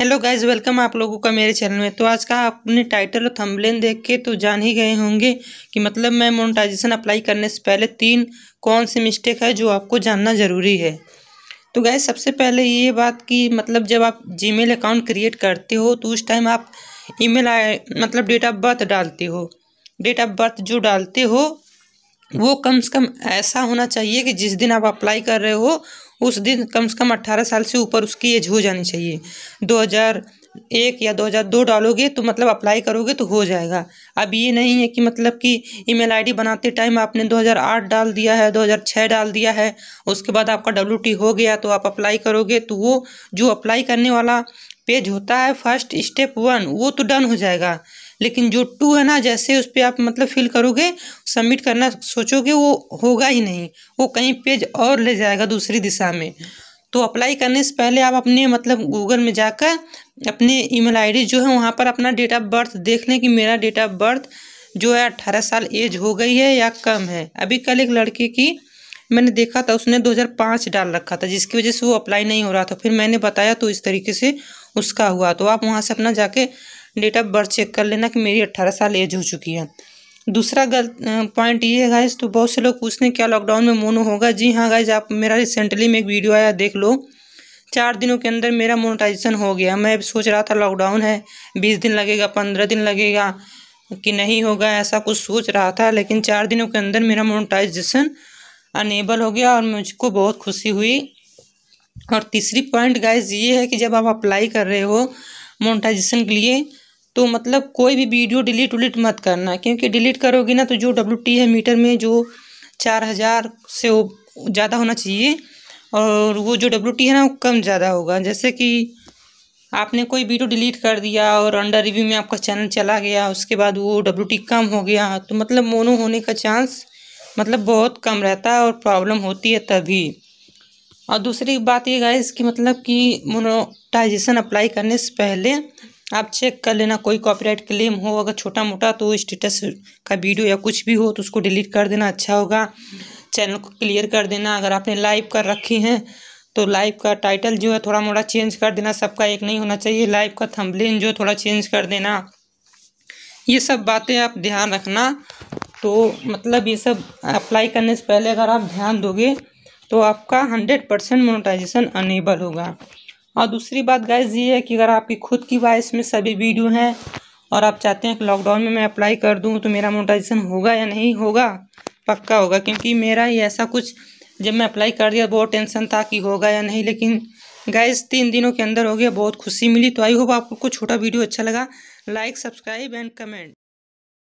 hello guys welcome आप लोगों का मेरे चैनल में तो आज का आपने टाइटल और थंबलेन देख के तो जान ही गए होंगे कि मतलब मैं मोनोटाइजेशन अप्लाई करने से पहले तीन कौन सी मिस्टेक है जो आपको जानना ज़रूरी है तो गाइज सबसे पहले ये बात कि मतलब जब आप जीमेल अकाउंट क्रिएट करते हो तो उस टाइम आप ईमेल मतलब डेट ऑफ बर्थ डालते हो डेट ऑफ बर्थ जो डालते हो वो कम से कम ऐसा होना चाहिए कि जिस दिन आप अप्लाई कर रहे हो उस दिन कम से कम अट्ठारह साल से ऊपर उसकी एज हो जानी चाहिए दो हज़ार एक या दो हज़ार दो डालोगे तो मतलब अप्लाई करोगे तो हो जाएगा अब ये नहीं है कि मतलब कि ईमेल आईडी बनाते टाइम आपने दो हजार आठ डाल दिया है दो हजार छः डाल दिया है उसके बाद आपका डब्ल्यू टी हो गया तो आप अप्लाई करोगे तो वो जो अप्लाई करने वाला पेज होता है फर्स्ट स्टेप वन वो तो डन हो जाएगा लेकिन जो टू है ना जैसे उस पर आप मतलब फिल करोगे सबमिट करना सोचोगे वो होगा ही नहीं वो कहीं पेज और ले जाएगा दूसरी दिशा में तो अप्लाई करने से पहले आप अपने मतलब गूगल में जाकर अपने ईमेल आईडी जो है वहाँ पर अपना डेट ऑफ बर्थ देख लें कि मेरा डेट ऑफ बर्थ जो है अट्ठारह साल एज हो गई है या कम है अभी कल एक लड़के की मैंने देखा था उसने 2005 डाल रखा था जिसकी वजह से वो अप्लाई नहीं हो रहा था फिर मैंने बताया तो इस तरीके से उसका हुआ तो आप वहाँ से अपना जाके डेट ऑफ बर्थ चेक कर लेना कि मेरी अट्ठारह साल एज हो चुकी है दूसरा गलत पॉइंट ये है गाइज तो बहुत से लोग पूछते हैं क्या लॉकडाउन में मोनो होगा जी हाँ गाइज आप मेरा रिसेंटली में एक वीडियो आया देख लो चार दिनों के अंदर मेरा मोनोटाइजेशन हो गया मैं सोच रहा था लॉकडाउन है बीस दिन लगेगा पंद्रह दिन लगेगा कि नहीं होगा ऐसा कुछ सोच रहा था लेकिन चार दिनों के अंदर मेरा मोनोटाइजेशन अनेबल हो गया और मुझको बहुत खुशी हुई और तीसरी पॉइंट गाइज ये है कि जब आप अप्लाई कर रहे हो मोनोटाइजेशन के लिए तो मतलब कोई भी वीडियो डिलीट उलीट मत करना क्योंकि डिलीट करोगे ना तो जो डब्ल्यू टी है मीटर में जो चार हज़ार से ज़्यादा होना चाहिए और वो जो डब्ल्यू टी है ना वो कम ज़्यादा होगा जैसे कि आपने कोई वीडियो डिलीट कर दिया और अंडर रिव्यू में आपका चैनल चला गया उसके बाद वो डब्ल्यू टी कम हो गया तो मतलब मोनो होने का चांस मतलब बहुत कम रहता है और प्रॉब्लम होती है तभी और दूसरी बात ये गाइस कि मतलब कि मोनोटाइजेशन अप्लाई करने से पहले आप चेक कर लेना कोई कॉपीराइट क्लेम हो अगर छोटा मोटा तो स्टेटस का वीडियो या कुछ भी हो तो उसको डिलीट कर देना अच्छा होगा चैनल को क्लियर कर देना अगर आपने लाइव कर रखी हैं तो लाइव का टाइटल जो है थोड़ा मोड़ा चेंज कर देना सबका एक नहीं होना चाहिए लाइव का थंबलेन जो थोड़ा चेंज कर देना ये सब बातें आप ध्यान रखना तो मतलब ये सब अप्लाई करने से पहले अगर आप ध्यान दोगे तो आपका हंड्रेड परसेंट मोनोटाइजेशन अनेबल होगा और दूसरी बात गैस ये है कि अगर आपकी खुद की वॉइस में सभी वीडियो हैं और आप चाहते हैं कि लॉकडाउन में मैं अप्लाई कर दूँ तो मेरा मोटाइजेशन होगा या नहीं होगा पक्का होगा क्योंकि मेरा ही ऐसा कुछ जब मैं अप्लाई कर दिया बहुत टेंशन था कि होगा या नहीं लेकिन गैस तीन दिनों के अंदर हो गया बहुत खुशी मिली तो आई होप आपको छोटा वीडियो अच्छा लगा लाइक सब्सक्राइब एंड कमेंट